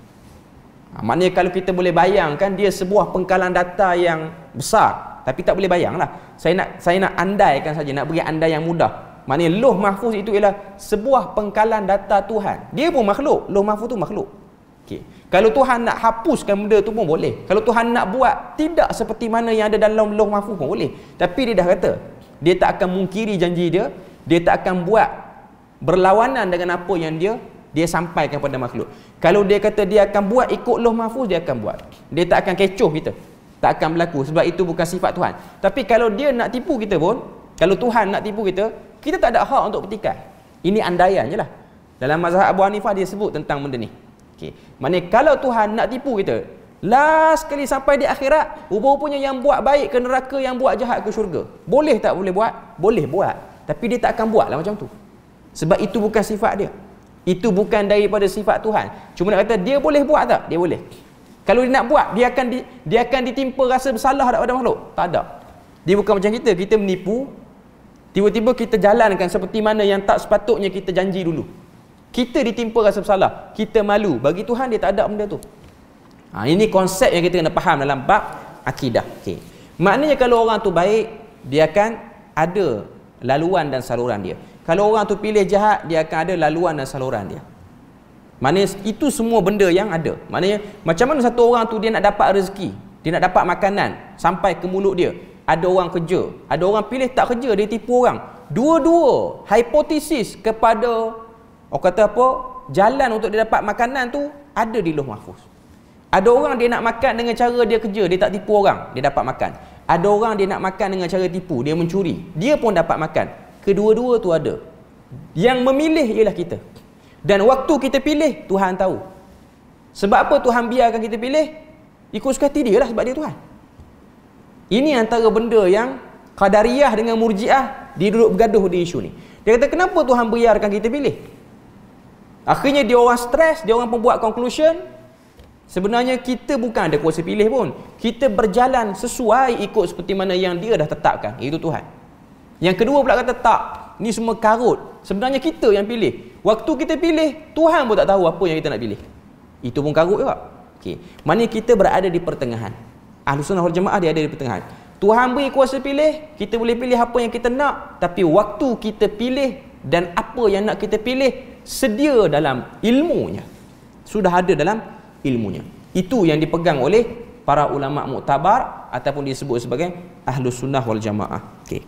Ha, maknanya kalau kita boleh bayangkan dia sebuah pengkalan data yang besar. Tapi tak boleh bayang lah. Saya nak, saya nak andaikan saja, nak beri anda yang mudah. Maknanya loh mahfuz itu ialah sebuah pengkalan data Tuhan. Dia pun makhluk. Loh mahfuz tu makhluk. Okay. Kalau Tuhan nak hapuskan benda tu pun boleh. Kalau Tuhan nak buat tidak seperti mana yang ada dalam loh mahfuz pun boleh. Tapi dia dah kata, dia tak akan mungkiri janji dia, dia tak akan buat berlawanan dengan apa yang dia dia sampaikan kepada makhluk. Kalau dia kata dia akan buat ikut loh mahfuz, dia akan buat. Dia tak akan kecoh kita. Tak akan berlaku sebab itu bukan sifat Tuhan. Tapi kalau dia nak tipu kita pun, kalau Tuhan nak tipu kita, kita tak ada hak untuk petikai. Ini andaian je lah. Dalam mazhab Abu Hanifah dia sebut tentang benda ni. Okay. Maknanya kalau Tuhan nak tipu kita, last sekali sampai di akhirat, rupa-rupanya yang buat baik ke neraka, yang buat jahat ke syurga. Boleh tak boleh buat? Boleh buat. Tapi dia tak akan buat lah macam tu. Sebab itu bukan sifat dia. Itu bukan daripada sifat Tuhan. Cuma nak kata dia boleh buat tak? Dia boleh. Kalau dia nak buat, dia akan di, dia akan ditimpa rasa bersalah tak pada makhluk? Tak ada. Dia bukan macam kita. Kita menipu, Tiba-tiba kita jalankan seperti mana yang tak sepatutnya kita janji dulu. Kita ditimpa rasa bersalah. Kita malu. Bagi Tuhan dia tak ada benda tu. Ha, ini konsep yang kita kena faham dalam bab akidah. Okay. Maknanya kalau orang tu baik, dia akan ada laluan dan saluran dia. Kalau orang tu pilih jahat, dia akan ada laluan dan saluran dia. Maknanya itu semua benda yang ada. Maknanya macam mana satu orang tu dia nak dapat rezeki, dia nak dapat makanan sampai ke mulut dia ada orang kerja ada orang pilih tak kerja dia tipu orang dua-dua hipotesis kepada orang kata apa jalan untuk dia dapat makanan tu ada di Loh Mahfuz ada orang dia nak makan dengan cara dia kerja dia tak tipu orang dia dapat makan ada orang dia nak makan dengan cara tipu dia mencuri dia pun dapat makan kedua-dua tu ada yang memilih ialah kita dan waktu kita pilih Tuhan tahu sebab apa Tuhan biarkan kita pilih ikut suka dia lah sebab dia Tuhan ini antara benda yang Qadariyah dengan Murjiah dia duduk bergaduh di isu ni. Dia kata kenapa Tuhan biarkan kita pilih? Akhirnya dia orang stres, dia orang pun buat conclusion sebenarnya kita bukan ada kuasa pilih pun. Kita berjalan sesuai ikut seperti mana yang dia dah tetapkan, Itu Tuhan. Yang kedua pula kata tak, ni semua karut. Sebenarnya kita yang pilih. Waktu kita pilih, Tuhan pun tak tahu apa yang kita nak pilih. Itu pun karut juga. Okey. Maknanya kita berada di pertengahan. Ahlu sunnah wal jemaah dia ada di pertengahan Tuhan beri kuasa pilih Kita boleh pilih apa yang kita nak Tapi waktu kita pilih Dan apa yang nak kita pilih Sedia dalam ilmunya Sudah ada dalam ilmunya Itu yang dipegang oleh Para ulama muktabar Ataupun disebut sebagai Ahlu sunnah wal jemaah okay.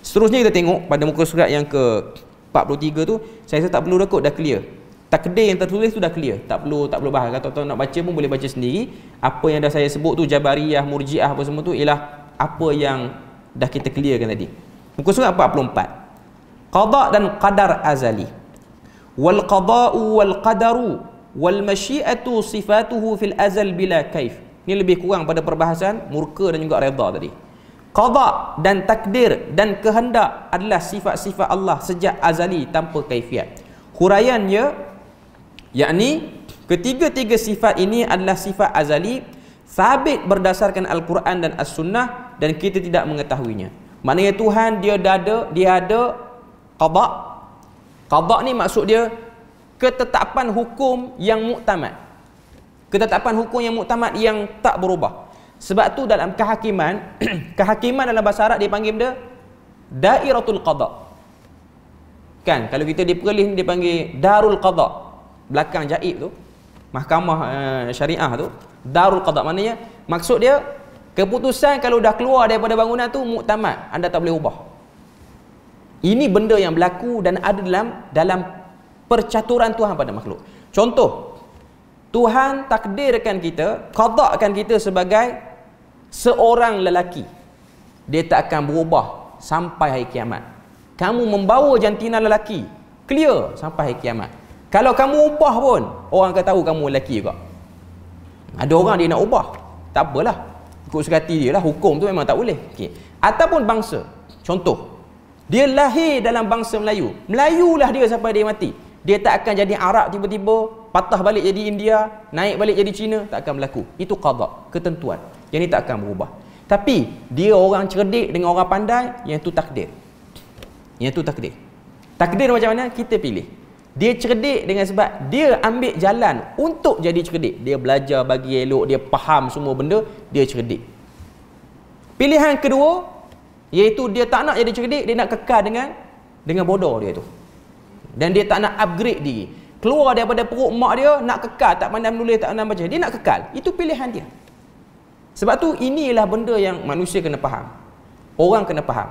Seterusnya kita tengok pada muka surat yang ke 43 tu Saya rasa tak perlu rekod dah clear takdir yang tertulis sudah clear tak perlu tak perlu bahas kalau tuan nak baca pun boleh baca sendiri apa yang dah saya sebut tu jabariyah murjiah apa semua tu ialah apa yang dah kita clearkan tadi muka surat 44 qada dan qadar azali wal Qada wal qadaru wal masyiatu sifatuhu fil azal bila kaif ini lebih kurang pada perbahasan murka dan juga redha tadi qada dan takdir dan kehendak adalah sifat-sifat Allah sejak azali tanpa kaifiat Huraiannya yakni ketiga-tiga sifat ini adalah sifat azali sabit berdasarkan al-Quran dan as-sunnah dan kita tidak mengetahuinya maknanya Tuhan dia ada dia ada qada qada ni maksud dia ketetapan hukum yang muktamad ketetapan hukum yang muktamad yang tak berubah sebab tu dalam kehakiman kehakiman dalam bahasa Arab dipanggil dia dairatul qada kan kalau kita diperlis dipanggil darul qada belakang jaib tu mahkamah uh, syariah tu darul qada maknanya maksud dia keputusan kalau dah keluar daripada bangunan tu muktamad anda tak boleh ubah ini benda yang berlaku dan ada dalam dalam percaturan Tuhan pada makhluk contoh Tuhan takdirkan kita qadakan kita sebagai seorang lelaki dia tak akan berubah sampai hari kiamat kamu membawa jantina lelaki clear sampai hari kiamat kalau kamu ubah pun, orang akan tahu kamu lelaki juga. Ada orang dia nak ubah. Tak apalah. Ikut sekati dia lah. Hukum tu memang tak boleh. Okay. Ataupun bangsa. Contoh. Dia lahir dalam bangsa Melayu. Melayulah dia sampai dia mati. Dia tak akan jadi Arab tiba-tiba. Patah balik jadi India. Naik balik jadi China Tak akan berlaku. Itu qadak. Ketentuan. Yang ni tak akan berubah. Tapi dia orang cerdik dengan orang pandai. Yang tu takdir. Yang tu takdir. Takdir macam mana? Kita pilih. Dia cerdik dengan sebab dia ambil jalan untuk jadi cerdik. Dia belajar bagi elok, dia faham semua benda, dia cerdik. Pilihan kedua, iaitu dia tak nak jadi cerdik, dia nak kekal dengan dengan bodoh dia tu. Dan dia tak nak upgrade diri. Keluar daripada perut mak dia, nak kekal, tak pandang menulis, tak pandang baca. Dia nak kekal. Itu pilihan dia. Sebab tu inilah benda yang manusia kena faham. Orang kena faham.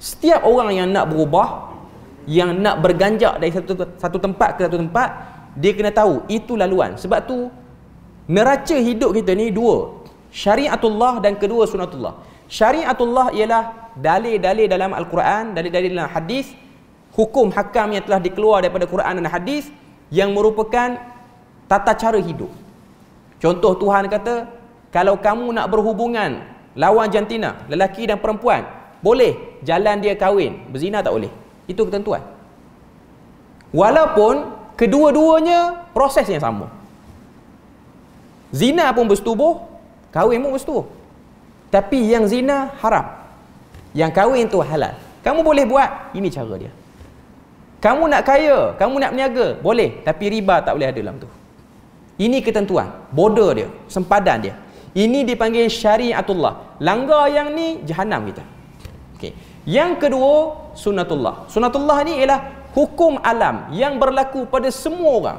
Setiap orang yang nak berubah, yang nak berganjak dari satu satu tempat ke satu tempat dia kena tahu itu laluan sebab tu neraca hidup kita ni dua syariatullah dan kedua sunatullah syariatullah ialah dalil-dalil dalam al-Quran dalil-dalil dalam hadis hukum hakam yang telah dikeluar daripada Quran dan hadis yang merupakan tata cara hidup contoh Tuhan kata kalau kamu nak berhubungan lawan jantina lelaki dan perempuan boleh jalan dia kahwin berzina tak boleh itu ketentuan. Walaupun kedua-duanya prosesnya sama. Zina pun bersetubuh, kahwin pun bersetubuh. Tapi yang zina haram. Yang kahwin tu halal. Kamu boleh buat, ini cara dia. Kamu nak kaya, kamu nak berniaga, boleh. Tapi riba tak boleh ada dalam tu. Ini ketentuan. Border dia, sempadan dia. Ini dipanggil syariatullah. Langgar yang ni, jahanam kita. Okey. Yang kedua, sunnatullah. Sunnatullah ni ialah hukum alam yang berlaku pada semua orang.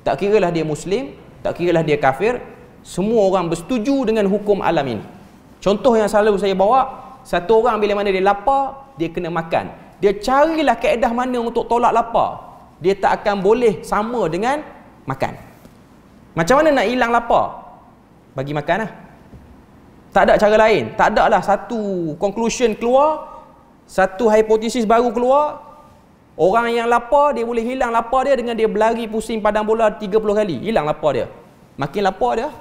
Tak kiralah dia Muslim, tak kiralah dia kafir, semua orang bersetuju dengan hukum alam ini. Contoh yang selalu saya bawa, satu orang bila mana dia lapar, dia kena makan. Dia carilah kaedah mana untuk tolak lapar. Dia tak akan boleh sama dengan makan. Macam mana nak hilang lapar? Bagi makanlah. Tak ada cara lain. Tak ada lah satu conclusion keluar satu hipotesis baru keluar Orang yang lapar dia boleh hilang lapar dia dengan dia berlari pusing padang bola 30 kali Hilang lapar dia Makin lapar dia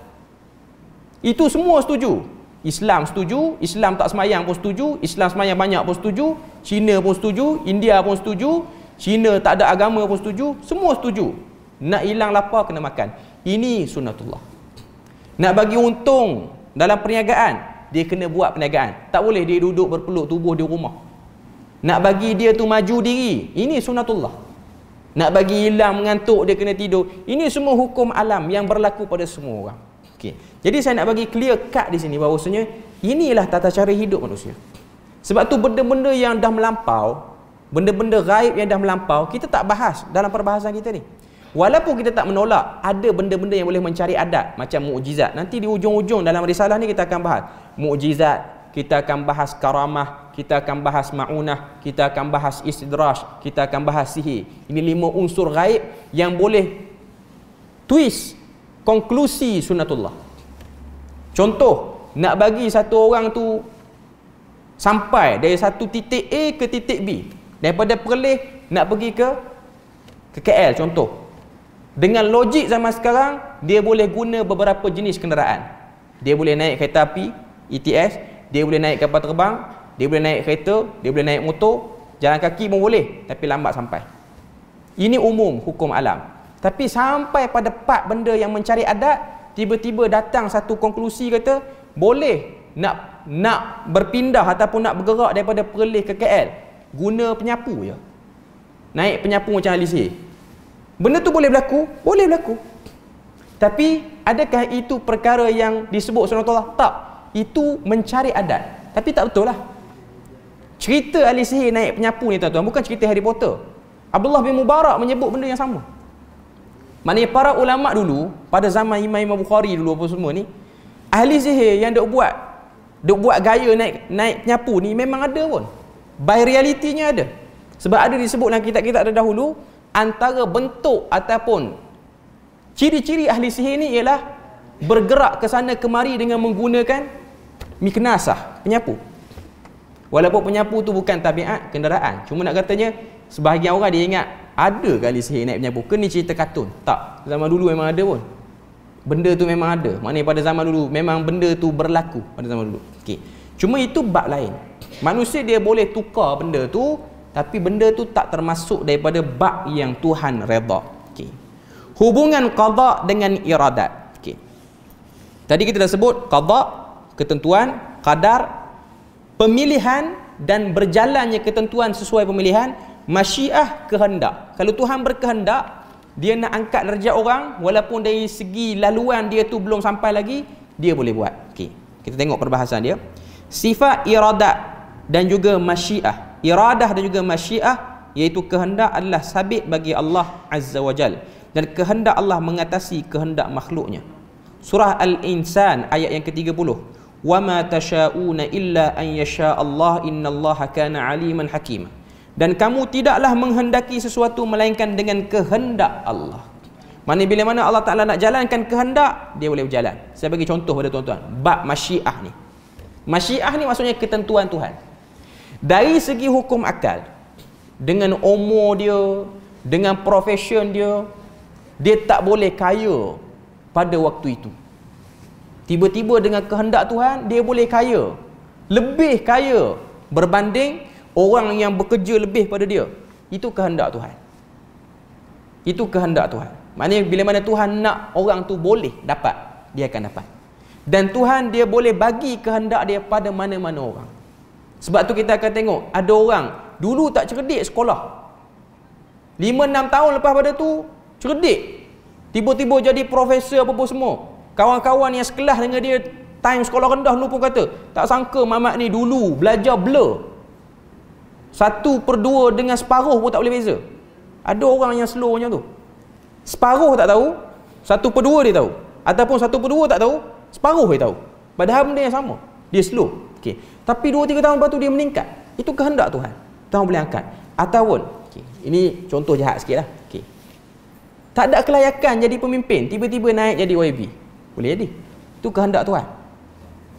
Itu semua setuju Islam setuju, Islam tak semayang pun setuju, Islam semayang banyak pun setuju, China pun setuju, India pun setuju, China tak ada agama pun setuju, semua setuju. Nak hilang lapar kena makan. Ini sunatullah Nak bagi untung dalam perniagaan, dia kena buat perniagaan. Tak boleh dia duduk berpeluk tubuh di rumah. Nak bagi dia tu maju diri. Ini sunatullah. Nak bagi hilang mengantuk dia kena tidur. Ini semua hukum alam yang berlaku pada semua orang. Okey. Jadi saya nak bagi clear cut di sini bahawasanya inilah tata cara hidup manusia. Sebab tu benda-benda yang dah melampau, benda-benda gaib yang dah melampau, kita tak bahas dalam perbahasan kita ni. Walaupun kita tak menolak ada benda-benda yang boleh mencari adat macam mukjizat. Nanti di ujung-ujung dalam risalah ni kita akan bahas mukjizat, kita akan bahas karamah, kita akan bahas ma'unah, kita akan bahas istidraj, kita akan bahas sihir. Ini lima unsur gaib yang boleh twist konklusi sunatullah. Contoh, nak bagi satu orang tu sampai dari satu titik A ke titik B. Daripada Perlis nak pergi ke ke KL contoh. Dengan logik zaman sekarang, dia boleh guna beberapa jenis kenderaan. Dia boleh naik kereta api, ETS, dia boleh naik kapal terbang, dia boleh naik kereta, dia boleh naik motor, jalan kaki pun boleh, tapi lambat sampai. Ini umum hukum alam. Tapi sampai pada part benda yang mencari adat, tiba-tiba datang satu konklusi kata, boleh nak nak berpindah ataupun nak bergerak daripada Perlis ke KL guna penyapu je. Naik penyapu macam Ali Sir. Benda tu boleh berlaku? Boleh berlaku. Tapi adakah itu perkara yang disebut sunatullah? Tak itu mencari adat tapi tak betul lah cerita ahli sihir naik penyapu ni tuan-tuan bukan cerita Harry Potter Abdullah bin Mubarak menyebut benda yang sama maknanya para ulama' dulu pada zaman Imam Imam Bukhari dulu apa semua ni ahli sihir yang duk buat duk buat gaya naik naik penyapu ni memang ada pun by realitinya ada sebab ada disebut dalam kitab-kitab dahulu antara bentuk ataupun ciri-ciri ahli sihir ni ialah bergerak ke sana kemari dengan menggunakan miknasah, penyapu. Walaupun penyapu tu bukan tabiat kenderaan. Cuma nak katanya, sebahagian orang dia ingat, ada kali sihir naik penyapu. Ke ni cerita katun? Tak. Zaman dulu memang ada pun. Benda tu memang ada. Maknanya pada zaman dulu, memang benda tu berlaku pada zaman dulu. Okay. Cuma itu bab lain. Manusia dia boleh tukar benda tu, tapi benda tu tak termasuk daripada bab yang Tuhan redha. Hubungan qadak dengan iradat. Tadi kita dah sebut qada ketentuan, qadar pemilihan dan berjalannya ketentuan sesuai pemilihan, masyiah kehendak. Kalau Tuhan berkehendak dia nak angkat darjat orang walaupun dari segi laluan dia tu belum sampai lagi, dia boleh buat. Okey. Kita tengok perbahasan dia. Sifat iradah dan juga masyiah. Iradah dan juga masyiah iaitu kehendak adalah sabit bagi Allah Azza wa Jal dan kehendak Allah mengatasi kehendak makhluknya Surah Al-Insan ayat yang ke-30. وَمَا تَشَاءُونَ إِلَّا أَنْ يَشَاءَ اللَّهِ إِنَّ اللَّهَ كَانَ عَلِيمًا حَكِيمًا Dan kamu tidaklah menghendaki sesuatu melainkan dengan kehendak Allah. Mana bila mana Allah Ta'ala nak jalankan kehendak, dia boleh berjalan. Saya bagi contoh pada tuan-tuan. Bab masyiah ni. Masyiah ni maksudnya ketentuan Tuhan. Dari segi hukum akal, dengan umur dia, dengan profession dia, dia tak boleh kaya pada waktu itu tiba-tiba dengan kehendak Tuhan dia boleh kaya lebih kaya berbanding orang yang bekerja lebih pada dia itu kehendak Tuhan itu kehendak Tuhan maknanya bila mana Tuhan nak orang tu boleh dapat dia akan dapat dan Tuhan dia boleh bagi kehendak dia pada mana-mana orang sebab tu kita akan tengok ada orang dulu tak cerdik sekolah 5 6 tahun lepas pada tu cerdik Tiba-tiba jadi profesor apa-apa semua. Kawan-kawan yang sekelas dengan dia, time sekolah rendah dulu pun kata, tak sangka mamat ni dulu belajar blur. Satu per dua dengan separuh pun tak boleh beza. Ada orang yang slow macam tu. Separuh tak tahu, satu per dua dia tahu. Ataupun satu per dua tak tahu, separuh dia tahu. Padahal benda yang sama. Dia slow. Okay. Tapi dua tiga tahun lepas tu dia meningkat. Itu kehendak Tuhan. Tuhan boleh angkat. Ataupun, okay. ini contoh jahat sikit lah. Okay. Tak ada kelayakan jadi pemimpin, tiba-tiba naik jadi YB. Boleh jadi. Itu kehendak Tuhan.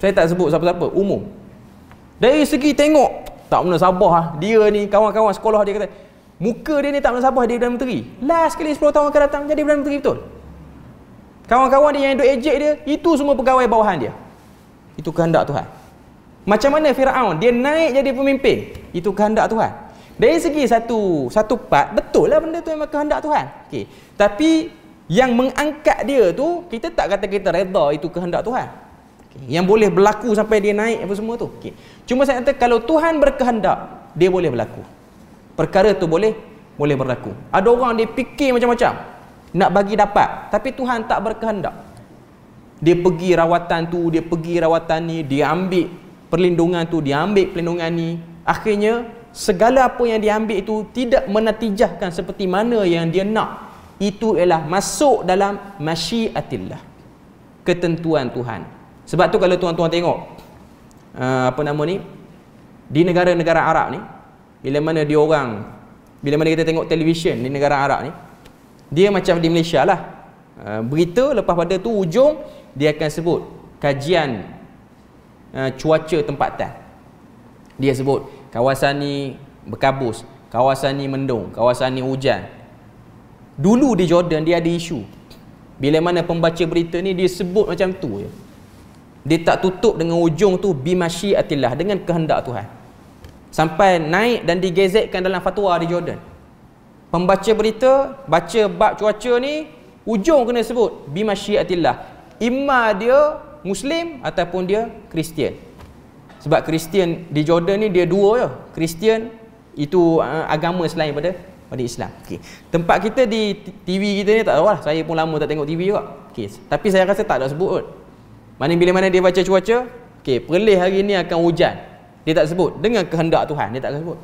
Saya tak sebut siapa-siapa, umum. Dari segi tengok, tak pernah sabar lah. Dia ni, kawan-kawan sekolah dia kata, muka dia ni tak pernah sabar dia Perdana Menteri. Last kali 10 tahun akan datang, jadi Perdana Menteri betul. Kawan-kawan dia yang duduk ejek dia, itu semua pegawai bawahan dia. Itu kehendak Tuhan. Macam mana Fir'aun? Dia naik jadi pemimpin. Itu kehendak Tuhan. Dari segi satu satu part betul lah benda tu memang kehendak Tuhan. Okey. Tapi yang mengangkat dia tu kita tak kata kita redha itu kehendak Tuhan. Okay. Yang boleh berlaku sampai dia naik apa semua tu. Okey. Cuma saya kata kalau Tuhan berkehendak dia boleh berlaku. Perkara tu boleh boleh berlaku. Ada orang dia fikir macam-macam nak bagi dapat tapi Tuhan tak berkehendak. Dia pergi rawatan tu, dia pergi rawatan ni, dia ambil perlindungan tu, dia ambil perlindungan ni. Akhirnya segala apa yang diambil itu tidak menatijahkan seperti mana yang dia nak itu ialah masuk dalam masyiatillah ketentuan Tuhan sebab tu kalau tuan-tuan tengok ah, apa nama ni di negara-negara Arab ni bila mana dia orang bila mana kita tengok televisyen di negara Arab ni dia macam di Malaysia lah ah, berita lepas pada tu ujung dia akan sebut kajian ah, cuaca tempatan dia sebut kawasan ni berkabus, kawasan ni mendung, kawasan ni hujan. Dulu di Jordan dia ada isu. Bila mana pembaca berita ni dia sebut macam tu je. Dia tak tutup dengan ujung tu bimashi atillah dengan kehendak Tuhan. Sampai naik dan digezekkan dalam fatwa di Jordan. Pembaca berita baca bab cuaca ni ujung kena sebut bimashi atillah. Imma dia Muslim ataupun dia Kristian sebab Kristian di Jordan ni dia dua je Kristian itu uh, agama selain pada pada Islam okay. tempat kita di TV kita ni tak tahu lah saya pun lama tak tengok TV juga okay. tapi saya rasa tak ada sebut pun mana bila mana dia baca cuaca okay, perlih hari ni akan hujan dia tak sebut dengan kehendak Tuhan dia tak sebut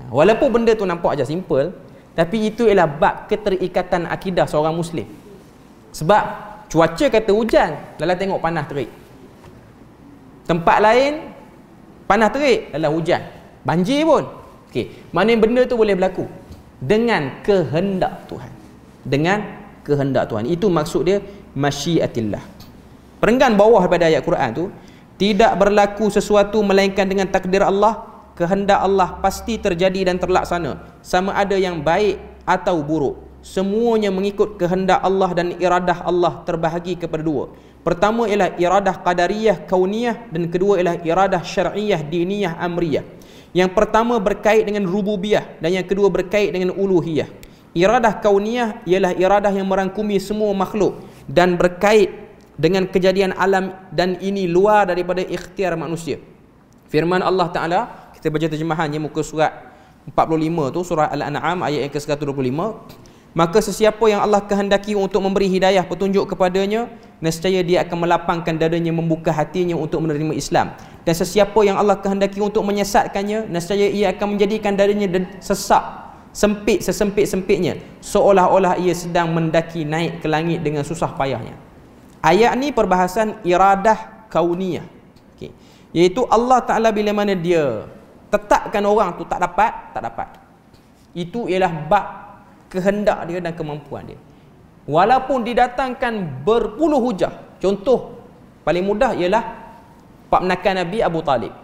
ha, walaupun benda tu nampak aja simple tapi itu ialah bab keterikatan akidah seorang Muslim. Sebab cuaca kata hujan, lala tengok panah terik. Tempat lain panas terik dalam hujan, banjir pun. Okey, mana yang benda tu boleh berlaku? Dengan kehendak Tuhan. Dengan kehendak Tuhan. Itu maksud dia masyiatillah. Perenggan bawah daripada ayat Quran tu, tidak berlaku sesuatu melainkan dengan takdir Allah, kehendak Allah pasti terjadi dan terlaksana. Sama ada yang baik atau buruk. Semuanya mengikut kehendak Allah dan iradah Allah terbahagi kepada dua. Pertama ialah iradah qadariyah kauniyah dan kedua ialah iradah syar'iyah diniyah amriyah. Yang pertama berkait dengan rububiyah dan yang kedua berkait dengan uluhiyah. Iradah kauniyah ialah iradah yang merangkumi semua makhluk dan berkait dengan kejadian alam dan ini luar daripada ikhtiar manusia. Firman Allah Taala kita baca terjemahannya muka surat 45 tu surah Al-An'am ayat yang ke-125 maka sesiapa yang Allah kehendaki untuk memberi hidayah petunjuk kepadanya nescaya dia akan melapangkan dadanya membuka hatinya untuk menerima Islam dan sesiapa yang Allah kehendaki untuk menyesatkannya nescaya ia akan menjadikan dadanya sesak sempit sesempit-sempitnya seolah-olah ia sedang mendaki naik ke langit dengan susah payahnya ayat ni perbahasan iradah kauniyah okay. iaitu Allah Ta'ala bila mana dia tetapkan orang tu tak dapat tak dapat itu ialah bab kehendak dia dan kemampuan dia walaupun didatangkan berpuluh hujah contoh paling mudah ialah pak menakan Nabi Abu Talib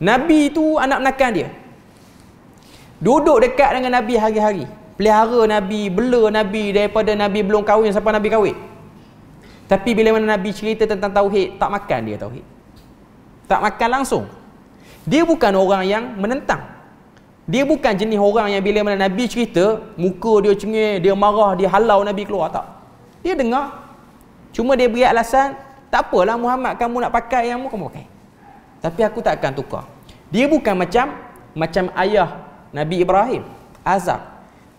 Nabi itu anak menakan dia duduk dekat dengan Nabi hari-hari pelihara Nabi, bela Nabi daripada Nabi belum kahwin sampai Nabi kahwin tapi bila mana Nabi cerita tentang Tauhid, tak makan dia Tauhid tak makan langsung dia bukan orang yang menentang dia bukan jenis orang yang bila mana Nabi cerita, muka dia cengih, dia marah, dia halau Nabi keluar tak. Dia dengar. Cuma dia beri alasan, tak apalah Muhammad kamu nak pakai yang kamu pakai. Tapi aku tak akan tukar. Dia bukan macam macam ayah Nabi Ibrahim. Azab.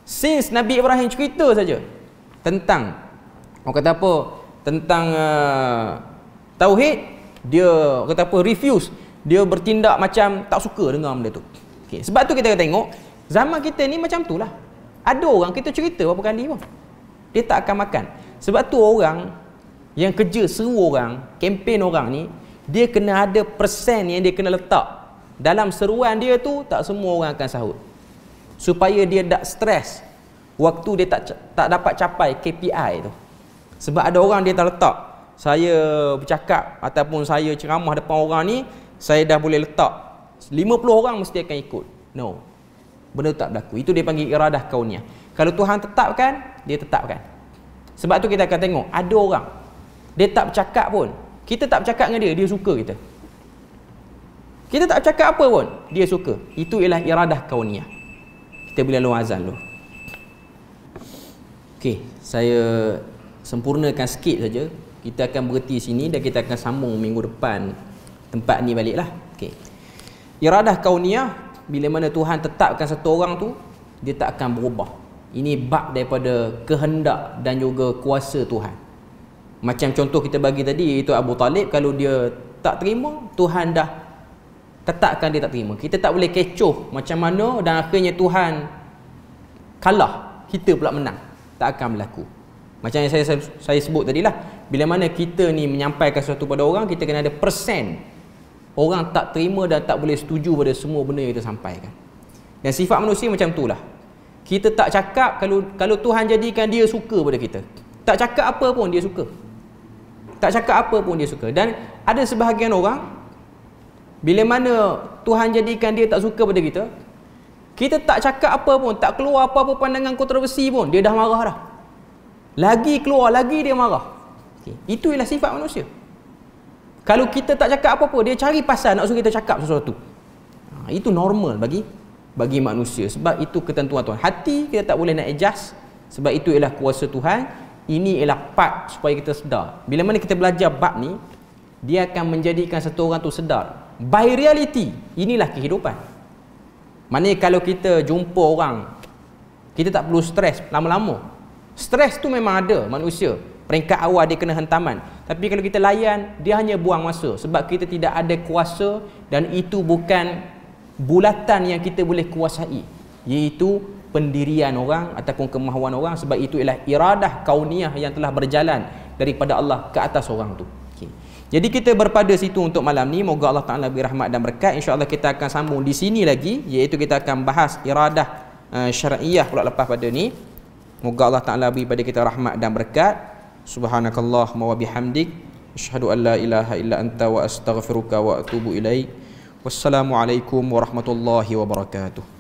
Since Nabi Ibrahim cerita saja tentang orang kata apa? Tentang uh, tauhid, dia kata apa? Refuse. Dia bertindak macam tak suka dengar benda tu. Okay. Sebab tu kita tengok, zaman kita ni macam tu lah. Ada orang, kita cerita berapa kali pun. Dia tak akan makan. Sebab tu orang yang kerja seru orang, kempen orang ni, dia kena ada persen yang dia kena letak. Dalam seruan dia tu, tak semua orang akan sahut. Supaya dia tak stres. Waktu dia tak tak dapat capai KPI tu. Sebab ada orang dia tak letak. Saya bercakap ataupun saya ceramah depan orang ni, saya dah boleh letak 50 orang mesti akan ikut. No. Benda tak berlaku. Itu dia panggil iradah kaunia. Kalau Tuhan tetapkan, dia tetapkan. Sebab tu kita akan tengok, ada orang. Dia tak bercakap pun. Kita tak bercakap dengan dia, dia suka kita. Kita tak bercakap apa pun, dia suka. Itu ialah iradah kauniah. Kita boleh luar azan dulu. Okey, saya sempurnakan sikit saja. Kita akan berhenti sini dan kita akan sambung minggu depan tempat ni baliklah. Okay iradah kauniyah bila mana Tuhan tetapkan satu orang tu dia tak akan berubah ini bab daripada kehendak dan juga kuasa Tuhan macam contoh kita bagi tadi itu Abu Talib kalau dia tak terima Tuhan dah tetapkan dia tak terima kita tak boleh kecoh macam mana dan akhirnya Tuhan kalah kita pula menang tak akan berlaku macam yang saya saya, saya sebut tadilah bila mana kita ni menyampaikan sesuatu pada orang kita kena ada persen orang tak terima dan tak boleh setuju pada semua benda yang kita sampaikan dan sifat manusia macam itulah kita tak cakap kalau kalau Tuhan jadikan dia suka pada kita tak cakap apa pun dia suka tak cakap apa pun dia suka dan ada sebahagian orang bila mana Tuhan jadikan dia tak suka pada kita kita tak cakap apa pun tak keluar apa-apa pandangan kontroversi pun dia dah marah dah lagi keluar lagi dia marah okay. itulah sifat manusia kalau kita tak cakap apa-apa, dia cari pasal nak suruh kita cakap sesuatu. Ha, itu normal bagi bagi manusia. Sebab itu ketentuan Tuhan. Hati kita tak boleh nak adjust. Sebab itu ialah kuasa Tuhan. Ini ialah part supaya kita sedar. Bila mana kita belajar bab ni, dia akan menjadikan satu orang tu sedar. By reality, inilah kehidupan. Mana kalau kita jumpa orang, kita tak perlu stres lama-lama. Stres tu memang ada manusia peringkat awal dia kena hentaman tapi kalau kita layan dia hanya buang masa sebab kita tidak ada kuasa dan itu bukan bulatan yang kita boleh kuasai iaitu pendirian orang ataupun kemahuan orang sebab itu ialah iradah kauniyah yang telah berjalan daripada Allah ke atas orang tu okay. jadi kita berpada situ untuk malam ni moga Allah Ta'ala beri rahmat dan berkat Insya Allah kita akan sambung di sini lagi iaitu kita akan bahas iradah uh, syariah pula lepas pada ni moga Allah Ta'ala beri pada kita rahmat dan berkat Subhanakallahumma wa bihamdik asyhadu an la ilaha illa anta wa astaghfiruka wa atubu Wassalamu alaikum warahmatullahi wabarakatuh.